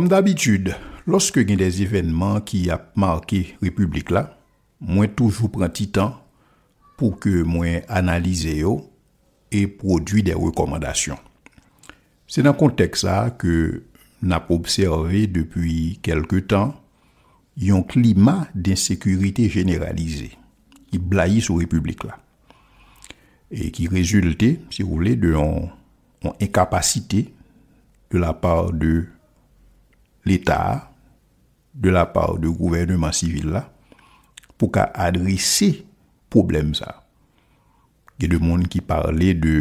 Comme d'habitude, lorsque a des événements qui a marqué la République là, moi toujours prends petit temps pour que moi analyse et produise des recommandations. C'est dans ce contexte là que n'a pas observé depuis quelques temps un climat d'insécurité généralisée qui blaillit sur République là et qui résultait, si vous voulez, de incapacité de la part de l'Etat de la part de gouvernement sivil la pou ka adrese problem sa. Ge de moun ki parle de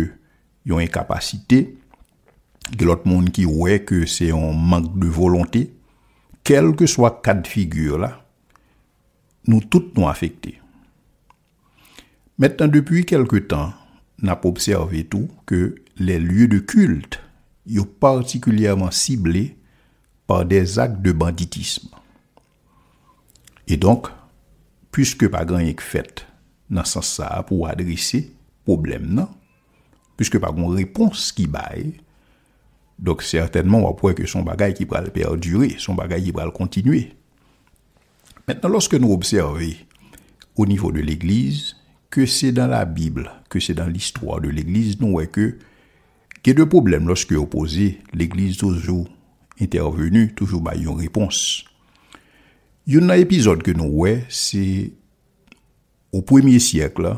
yon ekapasite, ge lot moun ki wè ke se yon mank de volonté, kel ke swa kat figyur la, nou tout nou afekte. Metan depuy kelke tan, napobserve tou ke le lye de kult yon partikulyaman sibley par des actes de banditisme. Et donc, puisque pas grand fait dans ce sens pour adresser problème non, puisque pas une réponse qui baille, donc certainement on pourrait que son bagage qui va perdurer, son bagage qui va continuer. Maintenant, lorsque nous observons au niveau de l'Église, que c'est dans la Bible, que c'est dans l'histoire de l'Église, nous voyons que il y a deux problèmes lorsque opposé l'Église toujours intervenu toujou ba yon repons. Yon nan epizod ke nou we, se, ou premye siyek la,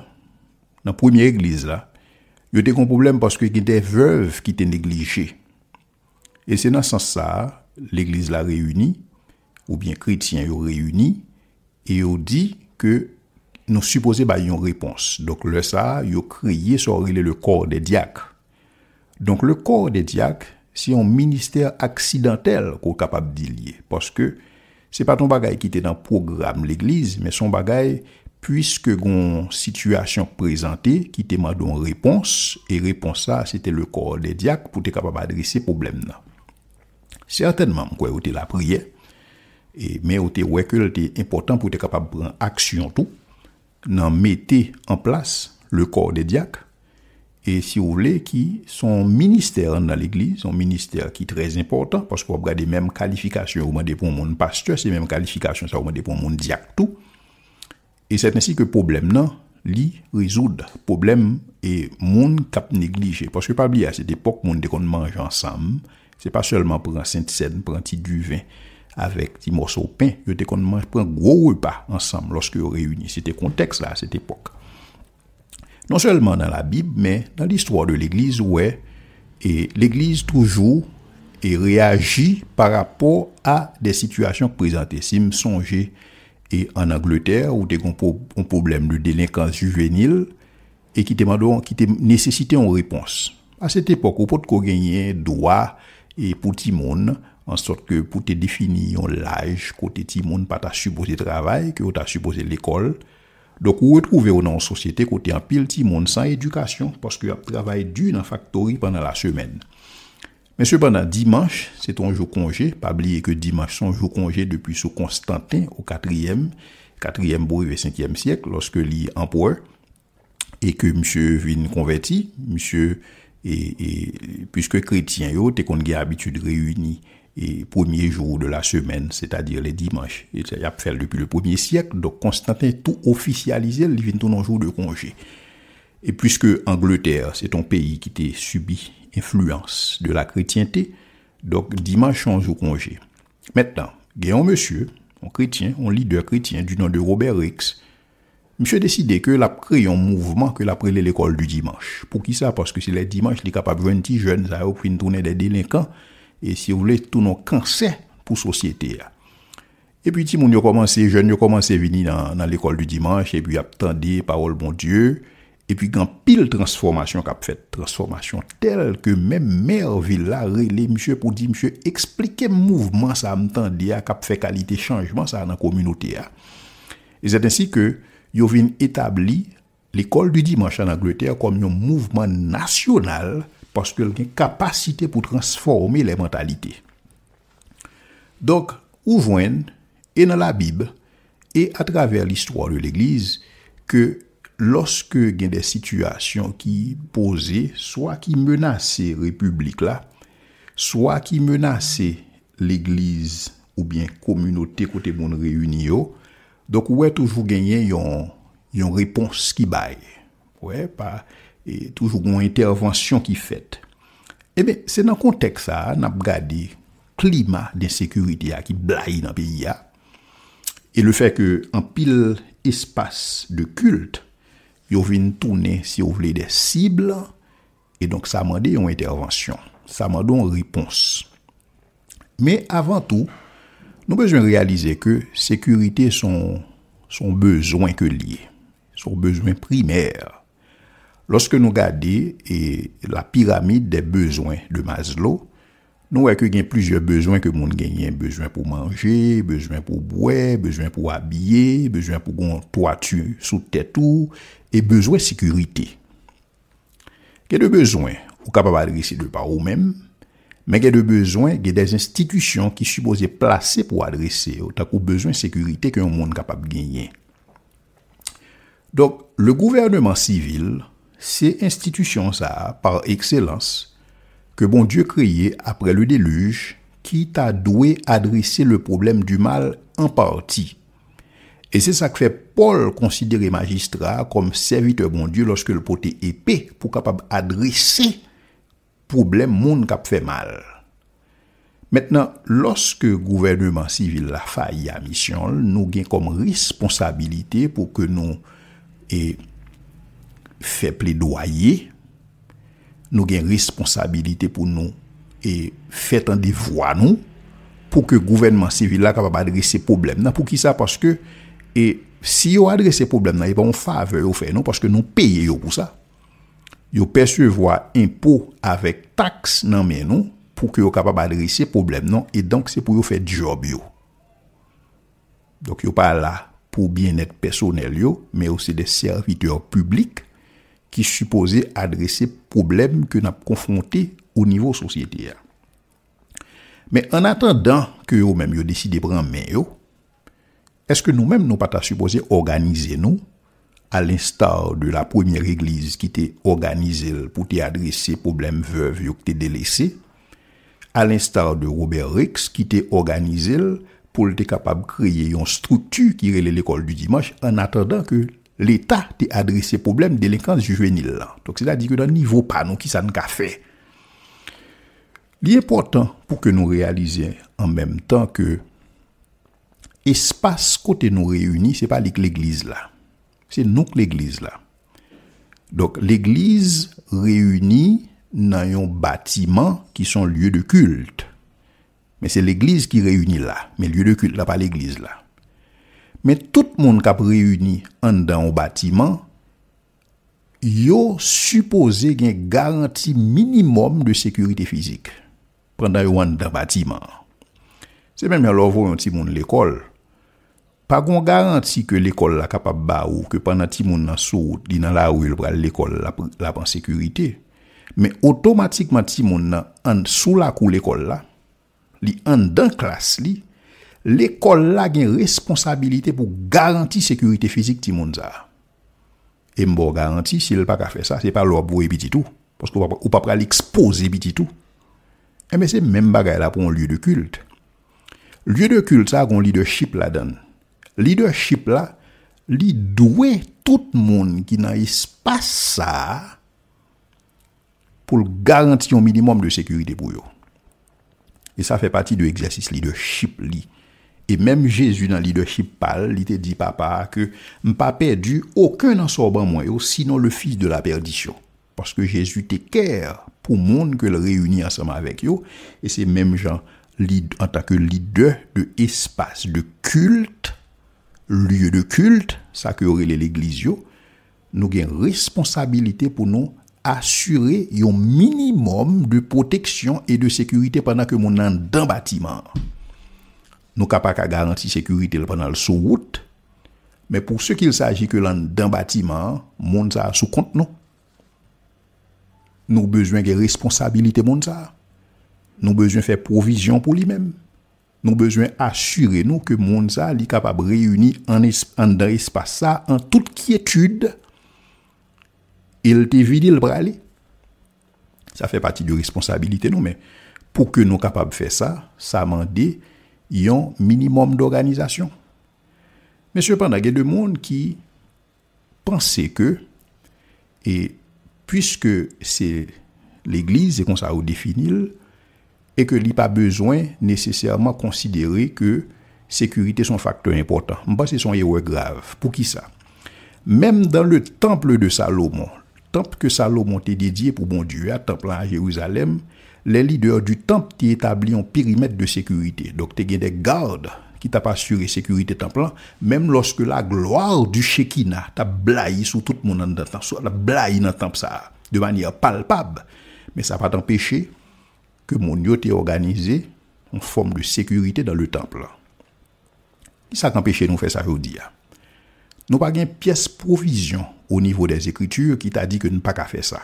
nan premye eglise la, yo te kon problem paske ki te vev, ki te neglije. E se nan san sa, l'eglise la reuni, ou bien kritien yo reuni, e yo di ke nou suppose ba yon repons. Dok le sa, yo kriye, yo kriye sorile le kor de diak. Donk le kor de diak, Si yon minister aksidentel kou kapab di liye. Poske se pa ton bagay ki te dan program l'eglize, me son bagay, pwiske goun situasyon prezante, ki te man don repons, e repons sa, se te le kor de diak pou te kapab adrese problem nan. Sertenman mkwe ou te la priye, e, me ou te weke ou te important pou te kapab bran aksyon tou, nan mette en plas le kor de diak, E si ou vle ki son minister nan l'Eglise, son minister ki trez importan, pask wap gade mem kalifikasyon, wouman depon moun pastye, se mem kalifikasyon sa wouman depon moun diak tou. E setensi ke problem nan, li rezoud, problem e moun kap neglije. Paske pabli a set epok moun dekon manj ansam, se pa selman pran Sint-Sed, pran ti du vin, avek ti mousso pen, yo dekon manj pran gwo repa ansam, loske yo reyuni sete konteks la set epok. non seulement dans la Bible, mais dans l'histoire de l'Église, ouais, et l'Église toujours et réagit par rapport à des situations présentées. Si me songez, et en Angleterre, où un problème de délinquance juvénile, et qui qui nécessité une réponse. À cette époque, on peut gagner droit et pour tout en sorte que pour te définir l'âge, côté tout le monde pas supposé travail, que tu as supposé l'école, Donk ou etrouve ou nan sosyete kote an pil ti moun san edukasyon, poske ap travay du nan faktori pandan la semen. Men se pandan Dimanche, se tonjou konje, pa bli e ke Dimanche sonjou konje depi sou Konstantin, ou 4e, 4e boue ve 5e siyek, loske li ampouè, e ke msye vin konweti, msye, e pwiske kretien yo, te konn ge abitud reyouni, et premier jour de la semaine, c'est-à-dire les dimanches. Il y a fait depuis le premier siècle, donc Constantin tout officialisé, il vient tourner un jour de congé. Et puisque Angleterre, c'est un pays qui était subi influence de la chrétienté, donc dimanche on joue congé. Maintenant, il monsieur, un chrétien, un leader chrétien du nom de Robert Rix, Monsieur décidé que l'a créé un mouvement que l'a pris l'école du dimanche. Pour qui ça Parce que c'est les dimanches, les capables de jeunes, ça a tournée des délinquants. E si ou vle, tout nou kansè pou sosyete ya. E pi ti moun yo komanse, jen yo komanse vini nan l'Ecole du Dimanche, e pi ap tendi parol bon dieu, e pi gen pil transformasyon kap fet transformasyon tel ke men mervi la reyle, msye pou di msye eksplike m mouvman sa m tendi ya kap fet kalite chanjman sa nan kominote ya. E zet ansi ke yo vin etabli l'Ecole du Dimanche an Angleterre kom yon mouvman nasyonal Paske el gen kapasite pou transforme le mentalite. Donk, ou voen, e nan la Bib, e atraver l'histoire de l'Eglise, ke loske gen de situasyon ki pose, soa ki menase republik la, soa ki menase l'Eglise ou bien komunote kote moun reyuni yo, donk ouwe toujou gen yen yon repons ki baye. Ouwe, pa... e toujou goun intervansyon ki fèt. Ebe, se nan kontek sa, nan brade klima de sekurite a ki blai nan piya, e le fè ke an pil espas de kult, yo vin toune, si yo vle, de sible, e donk sa mande yon intervansyon, sa mande yon ripons. Me avantou, nou bezwen realize ke se sekurite son bezwen ke liye, son bezwen primer, Lorske nou gade e la piramide de bezoin de Maslow, nou wèk yo gen plizye bezoin ke moun genyen. Bezoin pou manje, bezoin pou bouè, bezoin pou abye, bezoin pou goun toatu sou tètou, e bezoin sekurite. Gen de bezoin ou kapap adrese de pa ou men, men gen de bezoin gen de zinstitwisyon ki supose plase pou adrese ou tak ou bezoin sekurite ke moun kapap genyen. Donk, le gouvernement sivil, C'est institution ça, par excellence, que bon Dieu créé après le déluge, qui ta doué adresser le problème du mal en partie. Et c'est ça que fait Paul considérer magistrat comme serviteur, bon Dieu lorsque le épée épais, pour capable problème monde qui a fait mal. Maintenant, lorsque gouvernement civil a failli à mission, nous avons comme responsabilité pour que nous et fè ple doayè, nou gen responsabilité pou nou, et fè tan de voie nou, pou ke gouvernement civil la kapab adrese problem nan, pou ki sa, parce que, et si yo adrese problem nan, e pa on fave yo fè nan, parce que nou paye yo pou sa, yo persevoie impôs avèk tax nan men nou, pou ke yo kapab adrese problem nan, et donc se pou yo fè job yo. Donc yo pa la, pou bien etre personel yo, mè ou se de serviteur publik, ki supose adrese problem ke nap konfonte ou nivou sosyete ya. Men an atan dan ke yo men yo deside bran men yo, eske nou men nou pata supose organize nou, al instar de la premier eglise ki te organize l pou te adrese problem vev yo te delese, al instar de Robert Ricks ki te organize l pou te kapab kreye yon struktu ki rele l ekol du dimanche an atan dan ke... l'État a adressé problème délinquance juvénile Donc c'est-à-dire que dans le niveau pas nous qui ça a fait. L'important pour que nous réalisions en même temps que espace côté nous réunis, c'est pas l'église là. C'est nous que l'église là. Donc l'église réunit dans un bâtiment qui sont lieux de culte. Mais c'est l'église qui réunit là, mais lieu de culte là pas l'église là. men tout moun kap reyouni an dan w batiman, yo supose gen garanti minimum de sekurite fizik, prendan yo an dan batiman. Se men mè alo voun an ti moun l'ekol, pa goun garanti ke l'ekol la kap ap ba ou, ke pa nan ti moun nan sou di nan la ou el bra l'ekol la pan sekurite, men otomatikman ti moun nan an sou la kou l'ekol la, li an dan klas li, L'ekol la gen responsabilite pou garanti sekurite fizik ti moun za. E mbo garanti, si l pa ka fe sa, se pa l wabou e biti tou. Poske ou pa pra l'expose e biti tou. E eh mbe se men bagay la pou yon lye de kult. Lye de kult sa kon lide ship la den. Lide ship la, li dwe tout moun ki nan ispa sa pou l garanti yon minimum de sekurite pou yo. E sa fe pati de egzesis lide ship li. Et même Jésus, dans l'idée de Chippal, l'idée dit papa que m'pa perdu aucun en sorbant moi, sinon le fils de la perdition. Parce que Jésus te kère pou monde que l'réunit ensemble avec yo. Et c'est même genre, en tant que leader de espace de culte, lieu de culte, sa que aurait l'église yo, nou gen responsabilité pou nou assurer yon minimum de protection et de sécurité pendant que mounan d'un bâtiment. Nou kapak a garanti sekurite l panal sou wout. Men pou se ki il saji ke lan d'an batiman, moun sa sou kont nou. Nou bezwen gen responsabilite moun sa. Nou bezwen fe provision pou li men. Nou bezwen asyre nou ke moun sa li kapab reyuni an da espasa an tout ki etude el te vidi l prale. Sa fe pati di responsabilite nou men. Pou ke nou kapab fe sa, sa man dey yon minimum d'organisation. Mais cependant, il y a des monde qui pensait que, et puisque c'est l'Église, et qu'on ça définit, et que n'y pas besoin nécessairement considérer que sécurité est un facteur important. c'est un erreur grave. Pour qui ça Même dans le temple de Salomon, temple que Salomon était dédié pour bon Dieu, à temple à Jérusalem, les leaders du temple qui établit un périmètre de sécurité. Donc, tu des gardes qui t'a pas assuré sécurité temple, même lorsque la gloire du Shekinah t'a blahi sur tout le monde dans le blahi dans le temple ça, de manière palpable. Mais ça va t'empêcher que mon Dieu t'ait organisé en forme de sécurité dans le temple. Qui ça t'empêcher nous faire ça aujourd'hui? Hein? Nous pas une pièce provision au niveau des Écritures qui t'a dit que nous pas qu'à faire ça.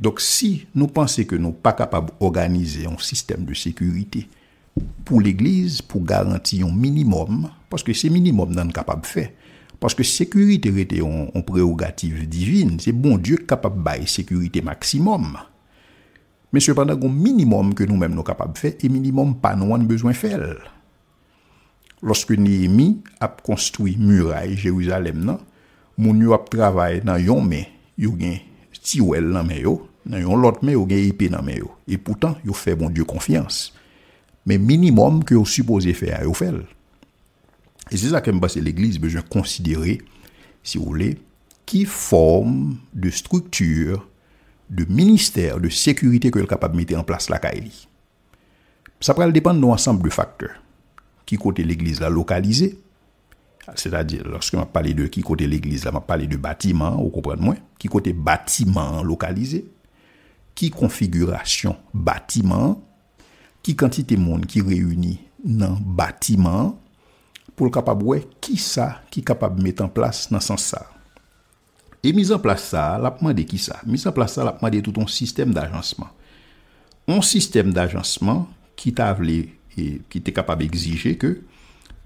Dok si nou panse ke nou pa kapab organize yon sistem de sekurite pou l'eglise, pou garanti yon minimum, paske se minimum nan kapab fe, paske sekurite rete yon preogative divine, se bon dieu kapab bay sekurite maksimum. Men sepandak yon minimum ke nou men nou kapab fe e minimum pa nou an bezwen fel. Lorske ni emi ap konstoui murae Jeruzalem nan, moun yon ap travay nan yon men yon gen siwel nan men yo, nan yon lot me yo gen yipe nan me yo e poutan yo fe bon dieu konfians men minimum ke yo suppose fe a yo fel e se sa kem base l'eglise bejwen konsidere si wole ki form de struktur de minister de sekurite ke yon kapab mette en plas la ka eli sa pral depande nou ansamb de faktor ki kote l'eglise la lokalize se ta di lorske ma pale de ki kote l'eglise la ma pale de batiman ou komprende mwen ki kote batiman lokalize Ki konfigurasyon batiman Ki kantite moun ki reuni nan batiman Pol kapab wè, ki sa ki kapab met an plas nan san sa E mis an plas sa, la pman de ki sa Mis an plas sa, la pman de tout an sistem d'ajansman An sistem d'ajansman ki ta avle e, Ki te kapab egzije ke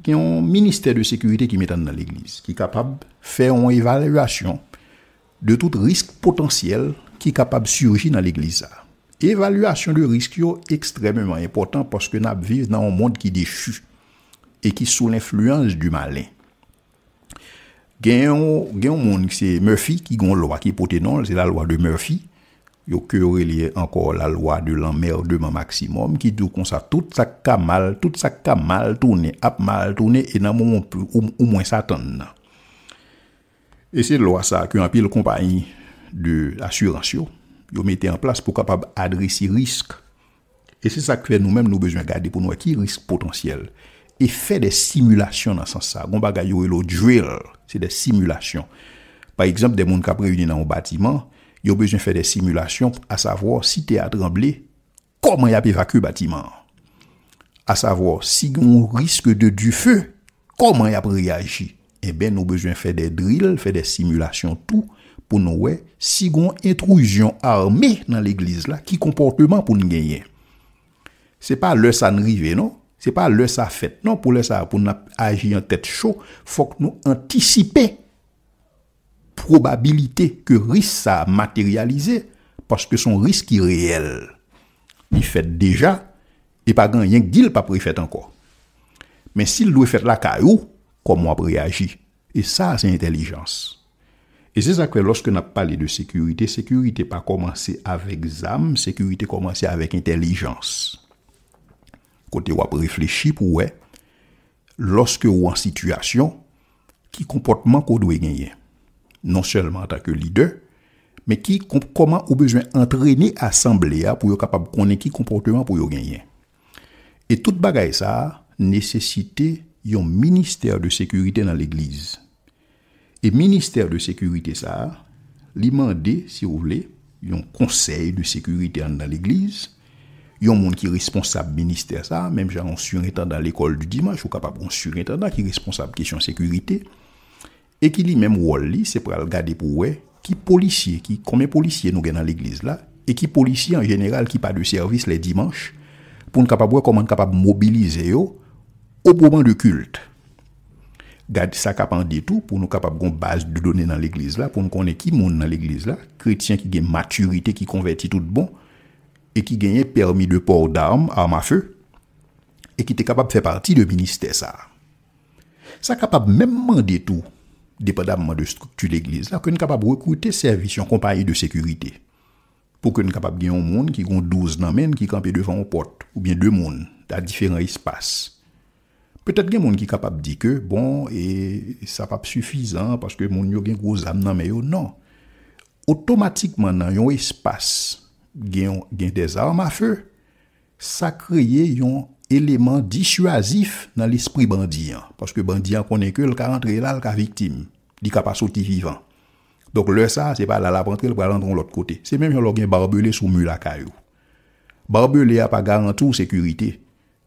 Ki an minister de sekurite ki met an nan l'eglise Ki kapab fè an evalasyon De tout risk potentiel ki kapab surji nan l'eglisa. Evaluasyon de risk yo ekstremement important paske nap vive nan an moun ki deshu e ki sou l'influence du malen. Gen yon moun ki se Murphy ki gon lwa ki pote non, se la lwa de Murphy, yo kere liye ankor la lwa de l'anmerdement maksimum ki tou konsa tout sakka mal, tout sakka mal, toune ap mal, toune enan moun ou mwen satan nan. E se lwa sa ki an pi l kompanyi de asurans yo, yo mette en plas pou kapab adresi risk. Et se sa kwe nou menm nou bezwen gade pou nou akil risk potentiel. E fe de simulasyon nan san sa. Gon baga yo e lo drill, se de simulasyon. Par exemple, de moun kapre yon nan ou batiman, yo bezwen fe de simulasyon, a savo si te a tremble, koman ya pe vaku batiman? A savo si yon riske de du feu, koman ya pe reyaji? E eh ben nou bezwen fe de drill, fe de simulasyon tou, pour nous nous si intrusion armée dans l'église là qui comportement pour nous gagner c'est pas le ça arrive non c'est pas le ça fait non pour pour agir en tête chaud faut que nous anticiper probabilité que risque ça matérialiser parce que son risque est réel il fait déjà et pas grand rien n'est pas encore mais s'il doit faire la caillou comment on réagir et ça c'est intelligence E zezakwe, loske na pale de sekurite, sekurite pa komanse avèk zam, sekurite komanse avèk intelijans. Kote wap reflechi pou wè, loske wè an situasyon, ki komportman kou dwe genyen. Non selman takke lider, me ki koman ou bezwen entrene asemblea pou yo kapab konen ki komportman pou yo genyen. E tout bagay sa, nesesite yon minister de sekurite nan l'eglize. E minister de sekurite sa, li mande, si ou vle, yon konsey de sekurite an dan l'eglise, yon moun ki responsab minister sa, mèm jan an suretan dan l'ekol du dimanche, ou kapab an suretan dan, ki responsab kesyon sekurite, e ki li mèm wòl li, se pral gade pou wè, ki polisye, ki komè polisye nou gen an l'eglise la, e ki polisye an jeneral ki pa de servis lè dimanche, pou n'kapab wè, komè n'kapab mobilize yo, ou pouman de kulte. Gadi sa kap an detou pou nou kapap goun base de donen nan l'Eglise la, pou nou konen ki moun nan l'Eglise la, kretien ki gen maturite, ki konverti tout bon, e ki genyen permis de port d'arm, arm a feu, e ki te kapap fè parti de ministè sa. Sa kapap menman detou, depadamman de struktu l'Eglise la, pou nou kapap rekoute servisyon kompanyi de sekurite, pou nou kapap genyon moun ki goun 12 nan men, ki kampe devan ou pot, ou bien 2 moun, da diferent espase. Petète gen moun ki kapap di ke, bon, e sa pap sufizan, paske moun yo gen kou zam nan me yo, nan. Otomatikman nan yon espas gen des arm a fe, sa kreye yon eleman disuazif nan l'espri bandiyan. Paske bandiyan konen ke, l ka rentre la, l ka viktim. Di ka pa soti vivan. Dok lè sa, se pa la la pantre, l pa la rentron l ot kote. Se menm yon lo gen barbele sou mou la kayou. Barbele a pa garantou sekuritey.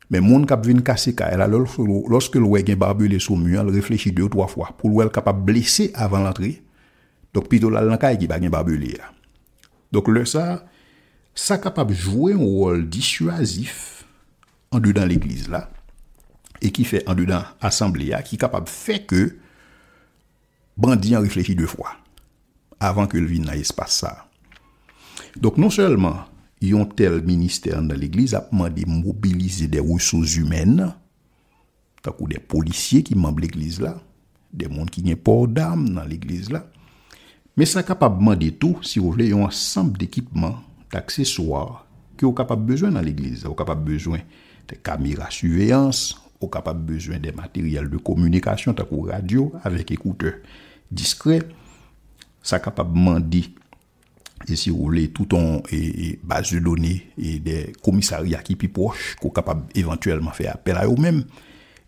Mais monde gens qui vient de casser lorsque porte... barbule voit le mur, il réfléchit deux ou trois fois... Pour qu'elle soit capable de blesser avant l'entrée... Donc puis de la voir qui Donc le ça, ça capable de jouer un rôle dissuasif... En dedans l'église là... Et qui fait en dedans... Assemblée là... Qui est capable de faire que... Brandy en réfléchit deux fois... Avant que le vide à ça... Donc non seulement ont tel ministère dans l'Église a demandé de mobiliser des ressources humaines, ou des policiers qui membrent l'Église là, des gens qui n'ont pas d'armes dans l'Église là. Mais ça capable de demander tout, si vous voulez, un ensemble d'équipements, d'accessoires que vous capable besoin dans l'Église. Vous capable besoin de caméras surveillance, vous capable besoin des matériels de communication, de radio, avec écouteurs discrets. Ça capable de demander et si ou vle tout an base de donè et des commissariats ki pi poche ko kapab eventuellement fè apel a yo mèm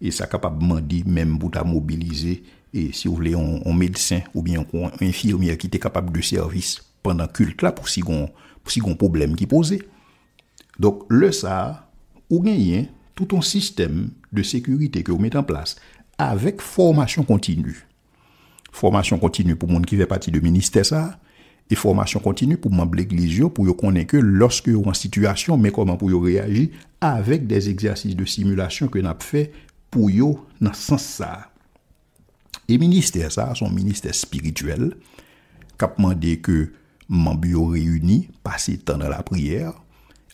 et sa kapab mè di mèm bouta mobilize et si ou vle an médecins ou bien an infirmiers ki te kapab de servis pendant kult la pou si gon problem ki pose. Donk le sa, ou gen yè tout an sistem de sekurite ke ou met en plas avèk formasyon kontinu. Formasyon kontinu pou moun ki ve pati de ministè sa a et formation continue pour membres l'église pour yo connaître que lorsque en situation mais comment pour yo réagir avec des exercices de simulation que n'a fait pour yo dans sens ça. Et ministère ça son ministère spirituel cap demandé que membres yo passent passer temps dans la prière,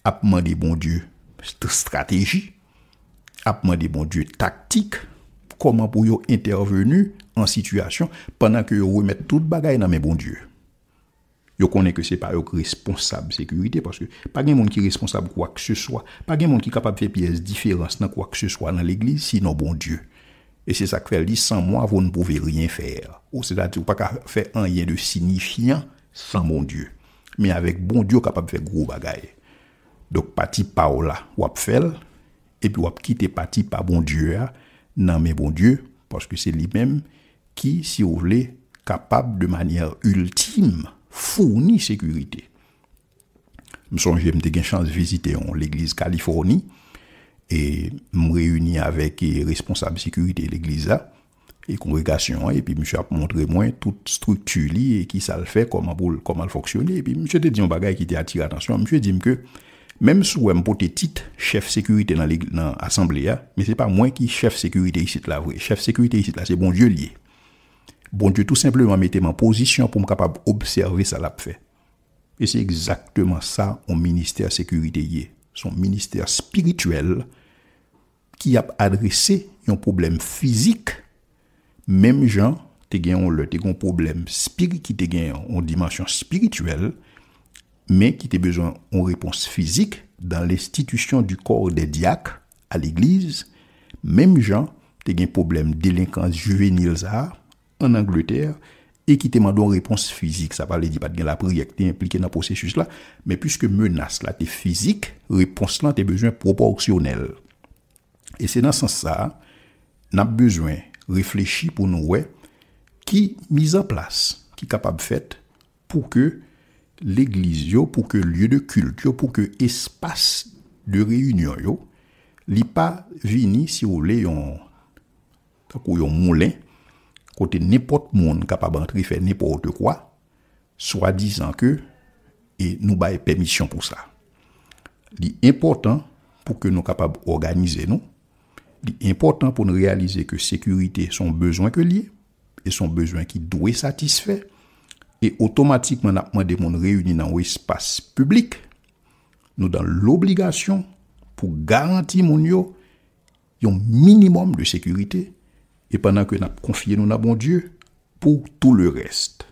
a demandé bon Dieu stratégie, a demandé bon Dieu tactique comment pour yo intervenir en situation pendant que yo tout le bagaille dans mes bon Dieu yo connais que c'est pas eux responsable sécurité parce que pas de monde qui responsable quoi que ce soit, pas de monde qui est capable de faire pièce différence dans quoi que ce soit dans l'église sinon bon Dieu. Et c'est ça que fait dit sans moi vous ne pouvez rien faire. Ou c'est-à-dire pas faire un rien de signifiant sans bon Dieu. Mais avec bon Dieu capable de faire gros bagage Donc parti paola ou fait et puis ou quitter parti par bon Dieu hein. non mais bon Dieu parce que c'est lui-même qui si vous voulez capable de manière ultime fournit sécurité. Je me j'ai eu chance de visiter l'église Californie et me réunir avec les responsables de sécurité de l'église et congrégation et puis me a montré moi toute structure et qui ça le fait comment pour comment fonctionne et puis je dit un bagage qui était attiré attention dit que même si un porte titre chef sécurité dans l'assemblée hein, mais n'est pas moi qui chef sécurité ici la vrai chef sécurité ici c'est bon Dieu lié Bon Dieu tout simplement mettez-moi en position pour me capable observer ça l'a fait. Et c'est exactement ça au ministère sécurité Son ministère spirituel qui a adressé un problème physique même gens te le te un problème spirituel, qui te gagne en dimension spirituelle mais qui te besoin en réponse physique dans l'institution du corps des diacres à l'église même gens te un problème délinquance juvénile ça en Angleterre et qui demande une réponse physique. Ça ne veut dire pas de la prière qui est impliquée dans le processus là, mais puisque menace là est physique, réponse là est besoin proportionnel. Et c'est dans ce sens là, nous avons besoin de réfléchir pour nous ouais, qui mise en place, qui est capable de faire pour que l'église, pour que lieu de culture, pour que espace de réunion, yo, li pas vini si vous voulez un moulin kote nipote moun kapab antrefe nipote kwa, swa dizan ke, e nou baye permisyon pou sa. Li important pou ke nou kapab organize nou, li important pou nou realize ke sekurite son bezwen ke li, e son bezwen ki dwe satisfè, e otomatik mwen apman de moun reyouni nan wespas publik, nou dan l'obligasyon pou garanti moun yo yon minimum de sekurite, et pendant que nous confions nous à bon Dieu pour tout le reste.